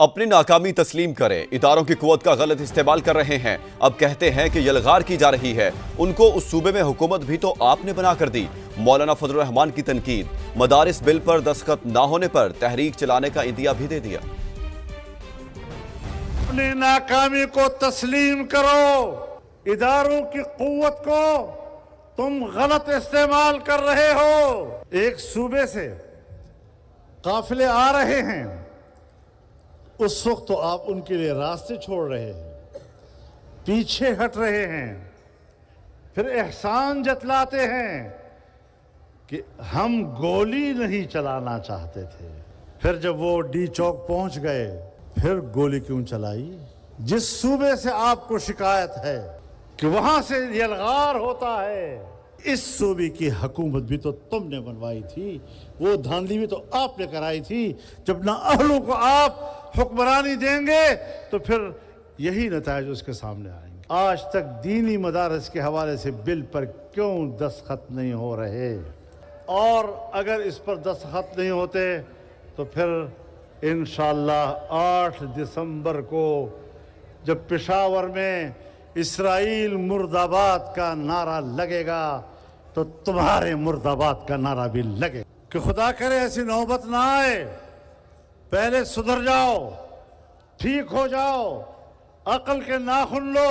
अपनी नाकामी तस्लीम करें इदारों की कुत का गलत इस्तेमाल कर रहे हैं अब कहते हैं कि यलगार की जा रही है उनको उस सूबे में हुकूमत भी तो आपने बना कर दी मौलाना फजलरहमान की तनकीद मदारस बिल पर दस्खत ना होने पर तहरीक चलाने का इंदिया भी दे दिया अपनी नाकामी को तस्लीम करो इदारों की कुत को तुम गलत इस्तेमाल कर रहे हो एक सूबे से काफिले आ रहे हैं उस वक्त तो आप उनके लिए रास्ते छोड़ रहे हैं पीछे हट रहे हैं फिर एहसान जतलाते हैं कि हम गोली नहीं चलाना चाहते थे फिर जब वो डी चौक पहुंच गए फिर गोली क्यों चलाई जिस सूबे से आपको शिकायत है कि वहां से यलगार होता है इस सूबे की हकूमत भी तो तुमने बनवाई थी वो धांधली भी तो आपने कराई थी जब ना अहलों को आप हुक्मरानी देंगे तो फिर यही नतज उसके सामने आएंगे आज तक दीनी मदारस के हवाले से बिल पर क्यों दस्खत नहीं हो रहे और अगर इस पर दस्खत नहीं होते तो फिर इन आठ दिसंबर को जब पेशावर में इसराइल मुर्दाबाद का नारा लगेगा तो तुम्हारे मुर्दाबाद का नारा भी लगे कि खुदा करे ऐसी नौबत ना आए पहले सुधर जाओ ठीक हो जाओ अकल के नाखुन लो